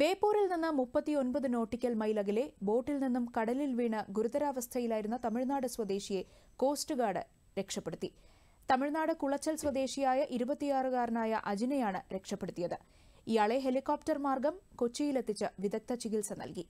ബേപ്പൂരിൽ നിന്ന് മുപ്പത്തിയൊൻപത് nautical mile അകലെ ബോട്ടിൽ നിന്നും കടലിൽ വീണ് ഗുരുതരാവസ്ഥയിലായിരുന്ന തമിഴ്നാട് സ്വദേശിയെ കോസ്റ്റ് ഗാർഡ് രക്ഷപ്പെടുത്തി തമിഴ്നാട് കുളച്ചൽ സ്വദേശിയായ ഇരുപത്തിയാറുകാരനായ അജിനെയാണ് രക്ഷപ്പെടുത്തിയത് ഇയാളെ ഹെലികോപ്റ്റർ മാർഗം കൊച്ചിയിലെത്തിച്ച് വിദഗ്ധ ചികിത്സ നൽകി